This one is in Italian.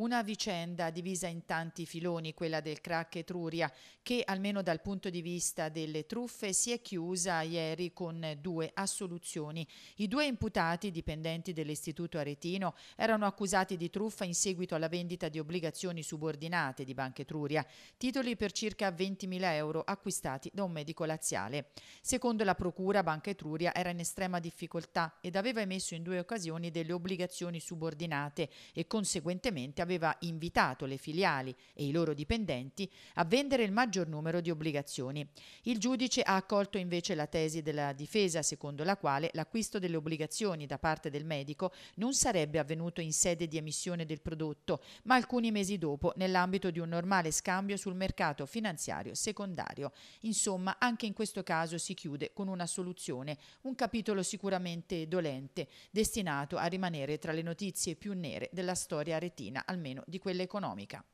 Una vicenda divisa in tanti filoni, quella del crack Etruria, che almeno dal punto di vista delle truffe si è chiusa ieri con due assoluzioni. I due imputati, dipendenti dell'Istituto Aretino, erano accusati di truffa in seguito alla vendita di obbligazioni subordinate di Banca Etruria, titoli per circa 20.000 euro acquistati da un medico laziale. Secondo la procura, Banca Etruria era in estrema difficoltà ed aveva emesso in due occasioni delle obbligazioni subordinate e conseguentemente aveva aveva invitato le filiali e i loro dipendenti a vendere il maggior numero di obbligazioni. Il giudice ha accolto invece la tesi della difesa secondo la quale l'acquisto delle obbligazioni da parte del medico non sarebbe avvenuto in sede di emissione del prodotto, ma alcuni mesi dopo nell'ambito di un normale scambio sul mercato finanziario secondario. Insomma, anche in questo caso si chiude con una soluzione, un capitolo sicuramente dolente, destinato a rimanere tra le notizie più nere della storia retina, al almeno di quella economica.